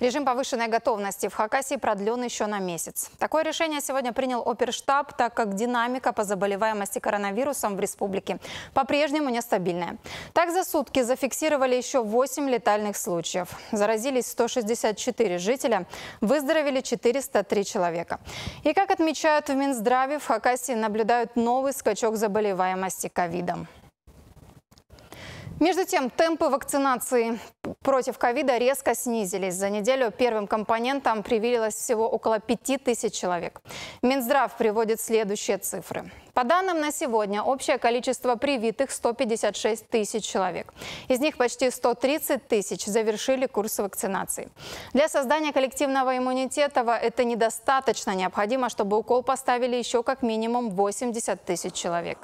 Режим повышенной готовности в Хакасии продлен еще на месяц. Такое решение сегодня принял оперштаб, так как динамика по заболеваемости коронавирусом в республике по-прежнему нестабильная. Так за сутки зафиксировали еще 8 летальных случаев. Заразились 164 жителя, выздоровели 403 человека. И как отмечают в Минздраве, в Хакасии наблюдают новый скачок заболеваемости ковидом. Между тем, темпы вакцинации против ковида резко снизились. За неделю первым компонентом привилось всего около 5 тысяч человек. Минздрав приводит следующие цифры. По данным на сегодня, общее количество привитых 156 тысяч человек. Из них почти 130 тысяч завершили курс вакцинации. Для создания коллективного иммунитета это недостаточно. Необходимо, чтобы укол поставили еще как минимум 80 тысяч человек.